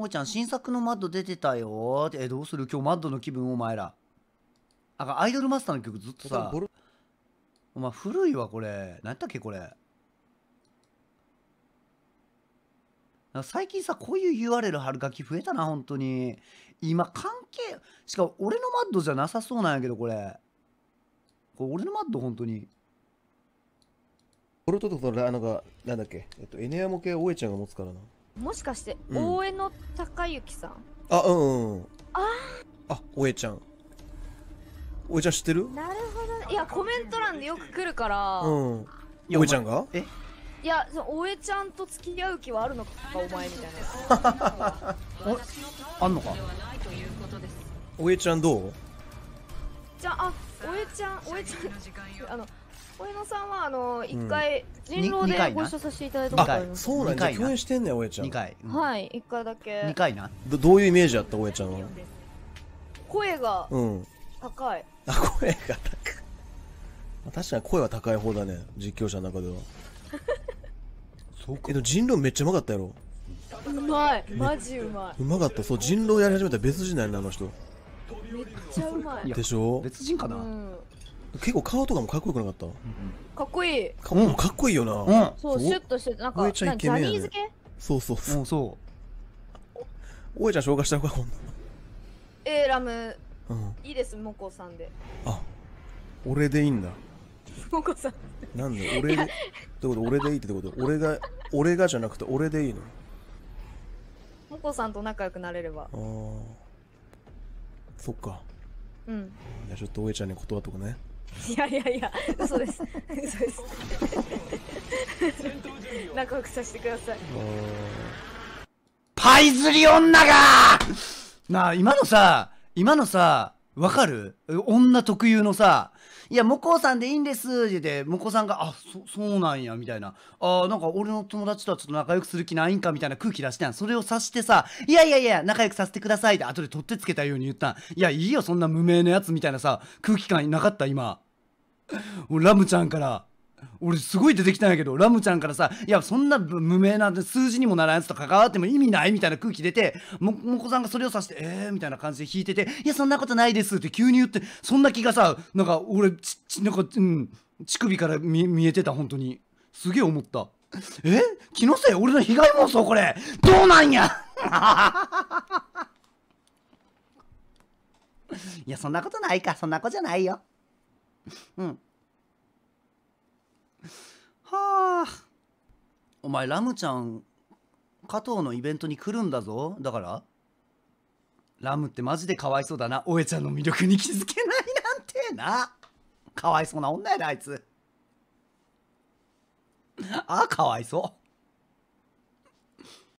もーちゃん、新作のマッド出てたよって、え、どうする今日マッドの気分、お前ら。あ、アイドルマスターの曲ずっとさ、お前古いわ、これ。何やったっけ、これ。最近さ、こういう URL 貼る書き増えたな、本当に。今、関係、しかも俺のマッドじゃなさそうなんやけど、これ。これ俺のマッド、本当に。俺とと、なんか、なんだっけ、えっと、エネアモ系、おえちゃんが持つからな。もしかして、大江の高之さんあうんうんああ大江ちゃん大江ちゃん知ってるなるほどいやコメント欄でよく来るからうん大江ちゃんがえいや大江ちゃんと付き合う気はあるのかお前みたいな あんのか大江ちゃんどうじゃあ、おえちゃん、おえちゃん、あの、小野さんはあの一回人狼でご一緒させていただいたことありますそうなんだ共演してんねおえちゃん2回、はい一回だけ2回などういうイメージだったおえちゃんは声が高い、あ声が高い確かに声は高い方だね実況者の中では そうかえっ人狼めっちゃうまかったやろうまいマジうまいうまかったそう人狼やり始めたら別人なんやあの人めっちゃうまいでしょ別人かな、結構顔とかもかっこよくなかったかっこいいかもかっこいいよな、うん、そうシュッとしてなんかなんジャニーズ系そうそうそう、そうおえちゃん紹介したのかほんえー、ラム、うん、いいですもこさんであ俺でいいんだモコさんなんで俺でってこと俺でいいってこと俺が俺がじゃなくて俺でいいのもこさんと仲良くなれればああそっかうんじゃあちょっとおえちゃんに断っとくねいやいやいや、嘘です。嘘です。仲良くさせてください。パイズリ女がなあ、今のさ、今のさ、わかる女特有のさ、いや、向こうさんでいいんです、言うて、向こうさんが、あ、そ、そうなんや、みたいな。あなんか俺の友達とはちょっと仲良くする気ないんか、みたいな空気出してん。それを察してさ、いやいやいや、仲良くさせてくださいって、後で取ってつけたように言ったん。いや、いいよ、そんな無名なやつみたいなさ、空気感なかった、今。ラムちゃんから。俺すごい出てきたんやけど、ラムちゃんからさ、いや、そんな無名な数字にもならんやつと関わっても意味ないみたいな空気出て、も、もこさんがそれを指して、えーみたいな感じで弾いてて、いや、そんなことないですって急に言って、そんな気がさ、なんか俺、ち、ち、なんか、うん、乳首から見、見えてた、本当に。すげえ思った。え気のせい俺の被害妄想これどうなんや いや、そんなことないか。そんな子じゃないよ。うん。はあお前ラムちゃん加藤のイベントに来るんだぞだからラムってマジでかわいそうだなおえちゃんの魅力に気づけないなんてなかわいそうな女やであいつああかわいそう